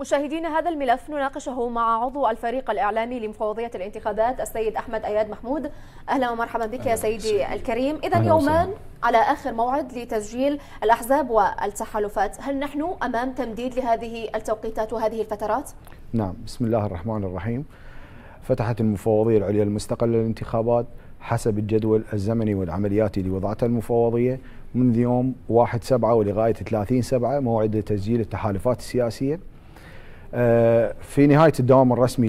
مشاهدين هذا الملف نناقشه مع عضو الفريق الإعلامي لمفوضية الانتخابات السيد أحمد أياد محمود أهلا ومرحبا بك يا سيدي الكريم إذا يومان على آخر موعد لتسجيل الأحزاب والتحالفات هل نحن أمام تمديد لهذه التوقيتات وهذه الفترات؟ نعم بسم الله الرحمن الرحيم فتحت المفوضية العليا المستقلة للانتخابات حسب الجدول الزمني والعملياتي اللي وضعتها المفوضية منذ يوم 1 7 ولغاية 30 7 موعد تسجيل التحالفات السياسية آه، في نهاية الدوام الرسمي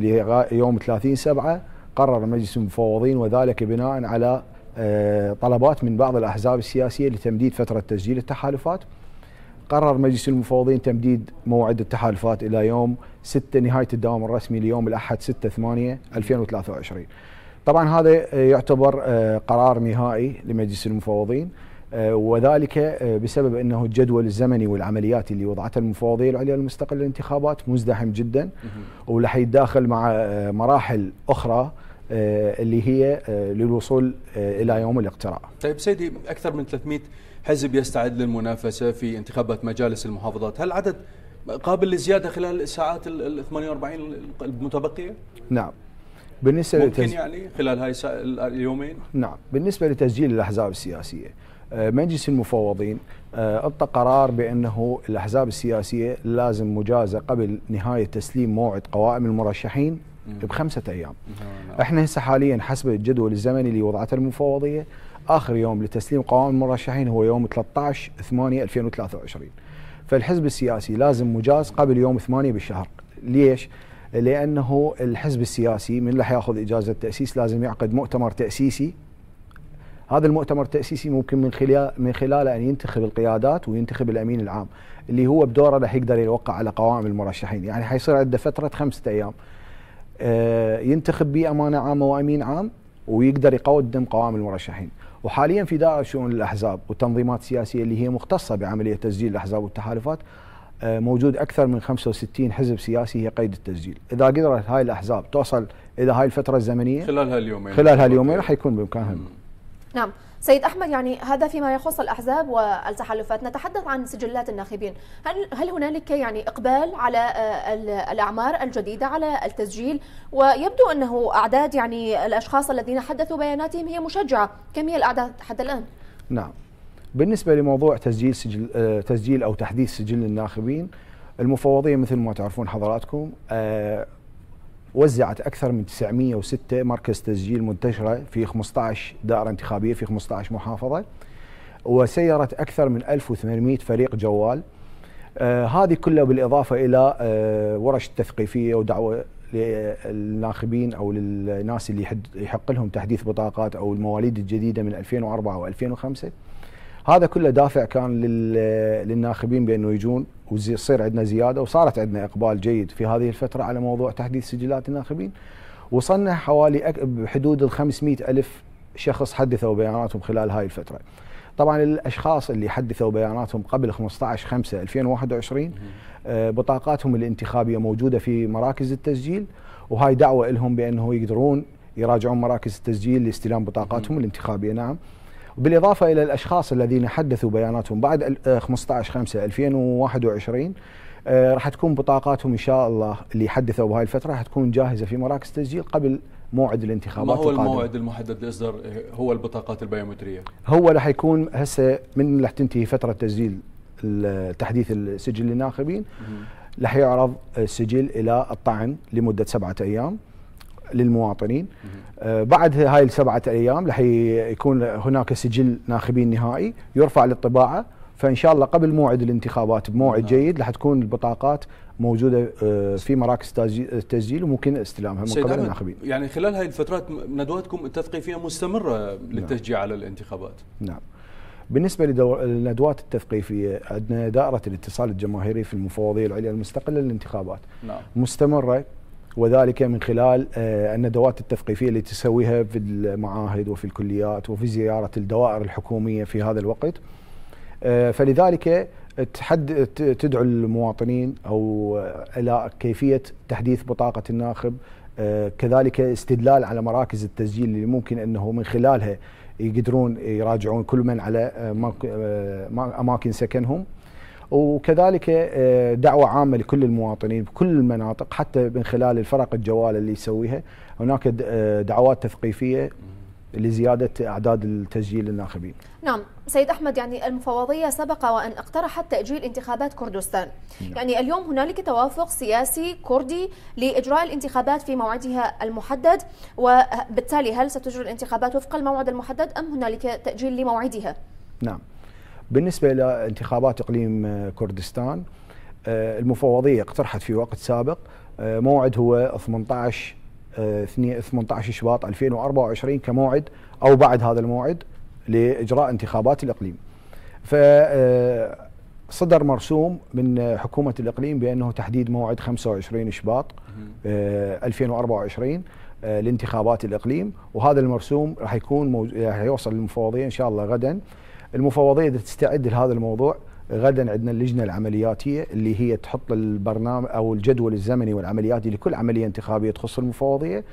ليوم 30 سبعة قرر مجلس المفوضين وذلك بناء على آه، طلبات من بعض الأحزاب السياسية لتمديد فترة تسجيل التحالفات قرر مجلس المفوضين تمديد موعد التحالفات إلى يوم 6 نهاية الدوام الرسمي ليوم الأحد 6 8 2023 طبعا هذا يعتبر آه، قرار نهائي لمجلس المفوضين آه، وذلك آه، بسبب انه الجدول الزمني والعمليات اللي وضعتها المفوضيه العليا المستقله للانتخابات مزدحم جدا ولح يتداخل مع آه، مراحل اخرى اللي هي للوصول الى يوم الاقتراع. طيب سيدي اكثر من 300 حزب يستعد للمنافسه في انتخابات مجالس المحافظات، هل عدد قابل للزياده خلال الساعات ال 48 المتبقيه؟ نعم. بالنسبه ممكن لتز... يعني خلال هاي اليومين؟ نعم، بالنسبه لتسجيل الاحزاب السياسيه آه، مجلس المفوضين اعطى آه، قرار بانه الاحزاب السياسيه لازم مجازه قبل نهايه تسليم موعد قوائم المرشحين بخمسه ايام. نعم. احنا هسه حاليا حسب الجدول الزمني اللي وضعته المفوضيه اخر يوم لتسليم قوائم المرشحين هو يوم 13 8 2023. فالحزب السياسي لازم مجاز قبل يوم 8 بالشهر، ليش؟ لانه الحزب السياسي من راح ياخذ اجازه تاسيس لازم يعقد مؤتمر تاسيسي هذا المؤتمر التاسيسي ممكن من خلال من خلاله ان ينتخب القيادات وينتخب الامين العام اللي هو بدوره راح يقدر يوقع على قوائم المرشحين يعني حيصير عنده فتره خمسة ايام آه، ينتخب بامانه امانه عامه وامين عام ويقدر يقدم قوائم المرشحين وحاليا في دائره شؤون الاحزاب والتنظيمات السياسيه اللي هي مختصه بعمليه تسجيل الاحزاب والتحالفات آه، موجود اكثر من 65 حزب سياسي هي قيد التسجيل، اذا قدرت هاي الاحزاب توصل الى هاي الفتره الزمنيه خلال هاليومين خلال هاليومين راح يكون بامكانها نعم سيد أحمد يعني هذا فيما يخص الأحزاب والتحالفات نتحدث عن سجلات الناخبين هل, هل هنالك يعني إقبال على آه، الأعمار الجديدة على التسجيل ويبدو أنه أعداد يعني الأشخاص الذين حدثوا بياناتهم هي مشجعة كم هي الأعداد حتى الآن؟ نعم بالنسبة لموضوع تسجيل سجل آه، تسجيل أو تحديث سجل الناخبين المفوضية مثل ما تعرفون حضراتكم آه، وزعت أكثر من 906 مركز تسجيل منتشرة في 15 دائرة انتخابية في 15 محافظة وسيرت أكثر من 1800 فريق جوال آه هذه كلها بالإضافة إلى آه ورش تثقيفية ودعوة للناخبين أو للناس اللي يحق لهم تحديث بطاقات أو المواليد الجديدة من 2004 و2005 هذا كله دافع كان للناخبين بانه يجون ويصير عندنا زياده وصارت عندنا اقبال جيد في هذه الفتره على موضوع تحديث سجلات الناخبين وصلنا حوالي بحدود ال 500 الف شخص حدثوا بياناتهم خلال هاي الفتره. طبعا الاشخاص اللي حدثوا بياناتهم قبل 15 5 2021 بطاقاتهم الانتخابيه موجوده في مراكز التسجيل وهاي دعوه لهم بانه يقدرون يراجعون مراكز التسجيل لاستلام بطاقاتهم الانتخابيه نعم. بالإضافة إلى الأشخاص الذين حدثوا بياناتهم بعد 15 5 2021 راح تكون بطاقاتهم إن شاء الله اللي حدثوا بهاي الفترة راح تكون جاهزة في مراكز تسجيل قبل موعد الانتخابات ما هو القادمة. الموعد المحدد لاصدار هو البطاقات البيومتريه؟ هو راح يكون هسه من راح تنتهي فتره تسجيل تحديث السجل للناخبين راح يعرض السجل الى الطعن لمده سبعه ايام للمواطنين آه، بعد هاي السبعه ايام راح يكون هناك سجل ناخبين نهائي يرفع للطباعه فان شاء الله قبل موعد الانتخابات بموعد نعم. جيد راح تكون البطاقات موجوده آه، في مراكز التسجيل وممكن استلامها من قبل الناخبين. يعني خلال هذه الفترات ندواتكم التثقيفيه مستمره نعم. للتشجيع نعم. على الانتخابات. نعم. بالنسبه للندوات التثقيفيه عندنا دائره الاتصال الجماهيري في المفوضيه العليا المستقله للانتخابات نعم. مستمره وذلك من خلال آه، الندوات التثقيفية اللي تسويها في المعاهد وفي الكليات وفي زيارة الدوائر الحكومية في هذا الوقت آه، فلذلك تحد تدعو المواطنين أو آه، إلى كيفية تحديث بطاقة الناخب كذلك استدلال على مراكز التسجيل اللي ممكن أنه من خلالها يقدرون يراجعون كل من على أماكن سكنهم وكذلك آه، دعوه عامه لكل المواطنين بكل المناطق حتى من خلال الفرق الجوال اللي يسويها هناك آه، دعوات تثقيفيه لزيادة أعداد التسجيل الناخبين نعم سيد أحمد يعني المفوضية سبق وأن اقترحت تأجيل انتخابات كردستان نعم. يعني اليوم هنالك توافق سياسي كردي لإجراء الانتخابات في موعدها المحدد وبالتالي هل ستجرى الانتخابات وفق الموعد المحدد أم هنالك تأجيل لموعدها؟ نعم بالنسبه الى انتخابات اقليم آه، كردستان آه، المفوضيه اقترحت في وقت سابق آه، موعد هو 18 18 شباط 2024 كموعد او بعد هذا الموعد لاجراء انتخابات الاقليم. ف صدر مرسوم من حكومه الاقليم بانه تحديد موعد 25 شباط 2024 لانتخابات الاقليم وهذا المرسوم راح يكون موج... راح يوصل للمفوضيه ان شاء الله غدا المفوضيه تستعد لهذا الموضوع غدا عندنا اللجنه العملياتيه اللي هي تحط البرنامج او الجدول الزمني والعملياتي لكل عمليه انتخابيه تخص المفوضيه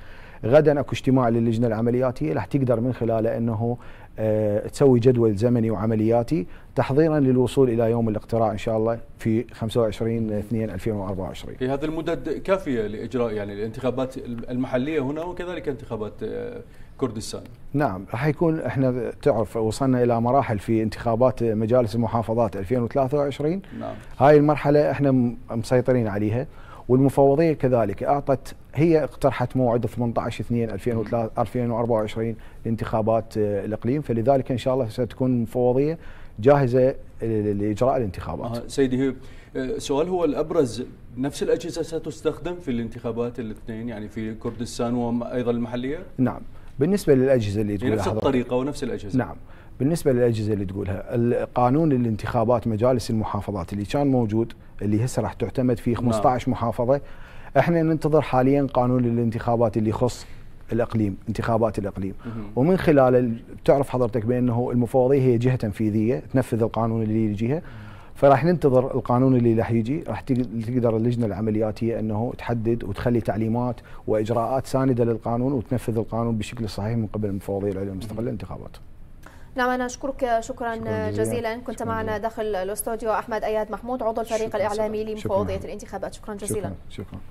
غدا اكو اجتماع للجنه العملياتيه راح تقدر من خلاله انه آه، تسوي جدول زمني وعملياتي تحضيرا للوصول الى يوم الاقتراع ان شاء الله في 25 2 2024 في هذا المدد كافيه لاجراء يعني الانتخابات المحليه هنا وكذلك انتخابات آه، كردستان نعم راح يكون احنا تعرف وصلنا الى مراحل في انتخابات مجالس المحافظات 2023 نعم. هاي المرحله احنا مسيطرين عليها والمفوضيه كذلك اعطت هي اقترحت موعد 18 2 2024 لانتخابات آه، الاقليم فلذلك ان شاء الله ستكون المفوضيه جاهزه آه، لاجراء الانتخابات. سيدي السؤال آه، هو الابرز نفس الاجهزه ستستخدم في الانتخابات الاثنين يعني في كردستان وايضا المحليه؟ نعم. بالنسبه للاجهزه اللي تقولها نفس الطريقه ونفس الاجهزه نعم بالنسبه للاجهزه اللي تقولها قانون الانتخابات مجالس المحافظات اللي كان موجود اللي هسه راح تعتمد فيه 15 نعم. محافظه احنا ننتظر حاليا قانون الانتخابات اللي يخص الاقليم انتخابات الاقليم ومن خلال تعرف حضرتك بانه المفوضيه هي جهه تنفيذيه تنفذ القانون اللي يجيها فراح ننتظر القانون اللي راح يجي راح تقدر اللجنه العملياتيه انه تحدد وتخلي تعليمات واجراءات سانده للقانون وتنفذ القانون بشكل صحيح من قبل المفوضيه العليا المستقله للانتخابات. نعم أنا أشكرك شكرا, شكرا جزيلا كنت شكرا معنا داخل الأستوديو أحمد أياد محمود عضو الفريق الإعلامي لمفوضية الانتخابات شكرا جزيلا شكرا, شكرا.